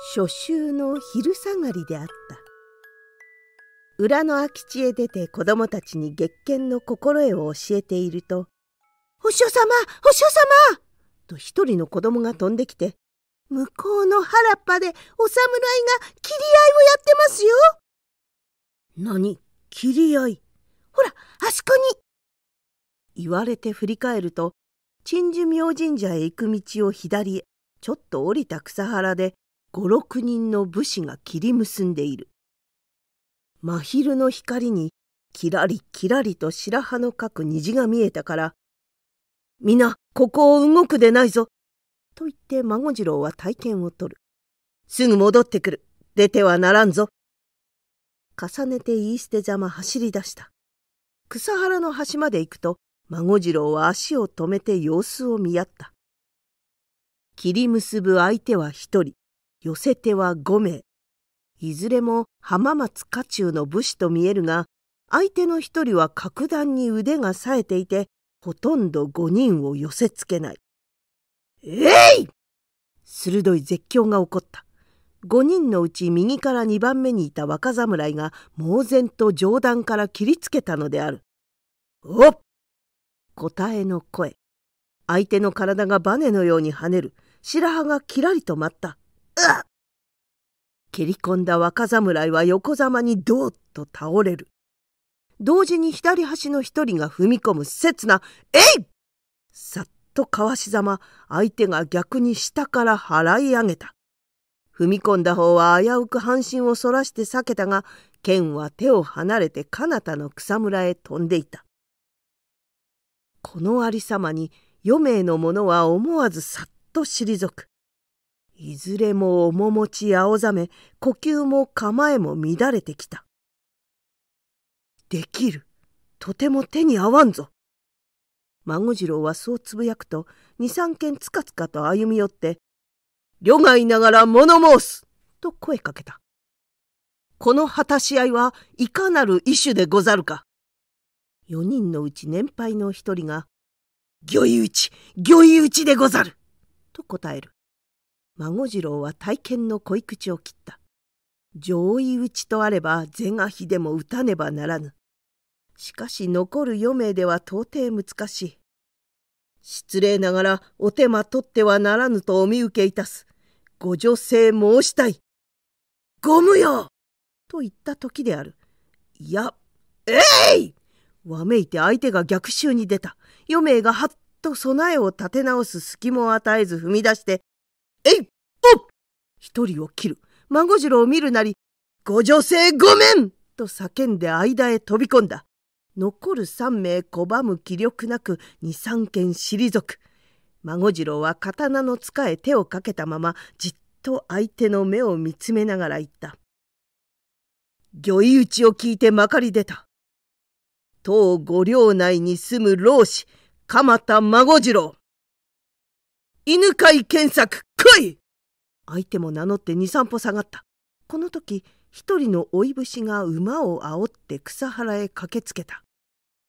初秋の昼下がりであった裏の空き地へ出て子供たちに月見の心得を教えていると「お嬢様お嬢様!」と一人の子供が飛んできて「向こうの原っぱでお侍が切り合いをやってますよ!」何切り合いほらあそこに言われて振り返ると鎮守明神社へ行く道を左へちょっと降りた草原で五六人の武士が切り結んでいる真昼の光にきらりきらりと白羽のかく虹が見えたから「皆ここを動くでないぞ」と言って孫次郎は体験を取る「すぐ戻ってくる出てはならんぞ」重ねて言い捨てざま走り出した草原の端まで行くと孫次郎は足を止めて様子を見合った切り結ぶ相手は一人寄せては5名。いずれも浜松家中の武士と見えるが、相手の一人は格段に腕が冴えていて、ほとんど5人を寄せつけない。えい鋭い絶叫が起こった。5人のうち右から2番目にいた若侍が猛然と上段から切りつけたのである。おっ答えの声。相手の体がバネのように跳ねる。白羽がきらりと舞った。切蹴り込んだ若侍は横ざまにドーッと倒れる。同時に左端の一人が踏み込む刹那、えいさっとかわしざま、相手が逆に下から払い上げた。踏み込んだ方は危うく半身を反らして避けたが、剣は手を離れて彼方の草むらへ飛んでいた。このありさまに、余命の者は思わずさっと退く。いずれも面持ち青ざめ、呼吸も構えも乱れてきた。できる。とても手に合わんぞ。孫次郎はそうつぶやくと、二三軒つかつかと歩み寄って、旅外ながら物申すと声かけた。この果たし合いはいかなる意種でござるか。四人のうち年配の一人が、御意打ち、御意打ちでござると答える。孫次郎は体験の恋口を切った。上位打ちとあれば是が非でも打たねばならぬ。しかし残る余命では到底難しい。失礼ながらお手間取ってはならぬとお見受けいたす。ご助性申したい。ご無用と言った時である。いや、えいわめいて相手が逆襲に出た。余命がはっと備えを立て直す隙も与えず踏み出してえいっ一人を切る。孫次郎を見るなり、ご女性ごめんと叫んで間へ飛び込んだ。残る三名拒む気力なく二三軒退く。孫次郎は刀の使え手をかけたままじっと相手の目を見つめながら言った。御意打ちを聞いてまかり出た。当五領内に住む老子、鎌田孫次郎。犬飼検索来い相手も名乗って23歩下がったこの時一人の老い節が馬を煽って草原へ駆けつけた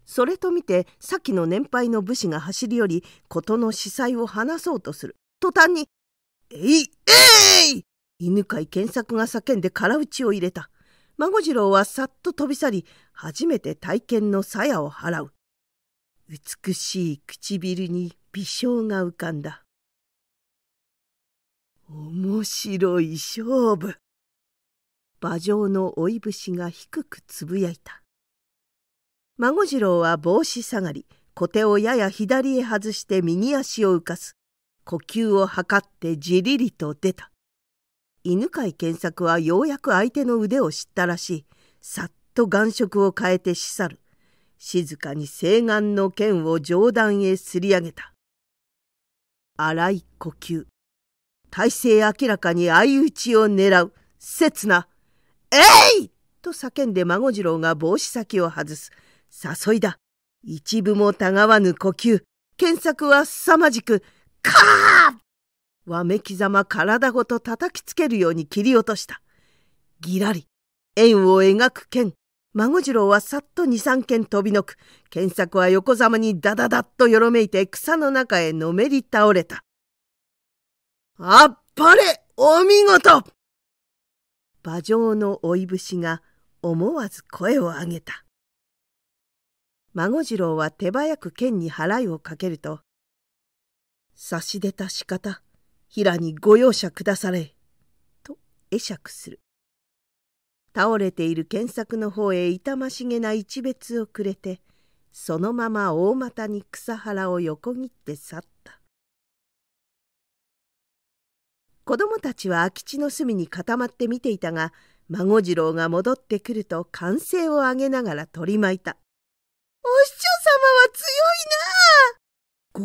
それと見て先の年配の武士が走り寄り事の司祭を話そうとする途端に「えいえい!」犬飼検索が叫んで空打ちを入れた孫次郎はさっと飛び去り初めて体験の鞘を払う美しい唇に微笑が浮かんだ面白い勝負馬上の追い節が低くつぶやいた孫次郎は帽子下がり小手をやや左へ外して右足を浮かす呼吸を測ってじりりと出た犬飼健作はようやく相手の腕を知ったらしいさっと眼色を変えてし去る静かに西岸の剣を上段へすり上げた荒い呼吸体勢明らかに相打ちを狙う刹那「えい!」と叫んで孫次郎が帽子先を外す誘いだ一部もたがわぬ呼吸検索は凄まじく「カー!」わめきざま体ごと叩きつけるように切り落としたぎらり円を描く剣孫次郎はさっと二三剣飛びのく検索は横ざまにダダダッとよろめいて草の中へのめり倒れたあっぱれお見事馬上の老い節が思わず声を上げた。孫次郎は手早く剣に払いをかけると、差し出た仕方、平にご容赦くだされ、と会釈する。倒れている剣作の方へ痛ましげな一別をくれて、そのまま大股に草原を横切って去った。子供たちは空き地の隅に固まって見ていたが孫次郎が戻ってくると歓声を上げながら取り巻いた「お師匠様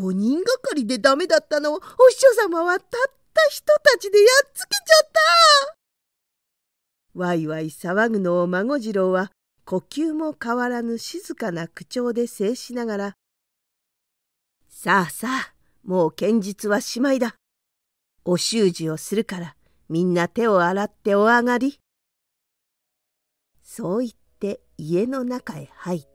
は強いなあ!」5人がかりでダメだったのをお師匠様はたった人たちでやっつけちゃったわいわい騒ぐのを孫次郎は呼吸も変わらぬ静かな口調で制しながら「さあさあもう剣術はしまいだお習字をするからみんな手を洗ってお上がり。そう言って家の中へ入った。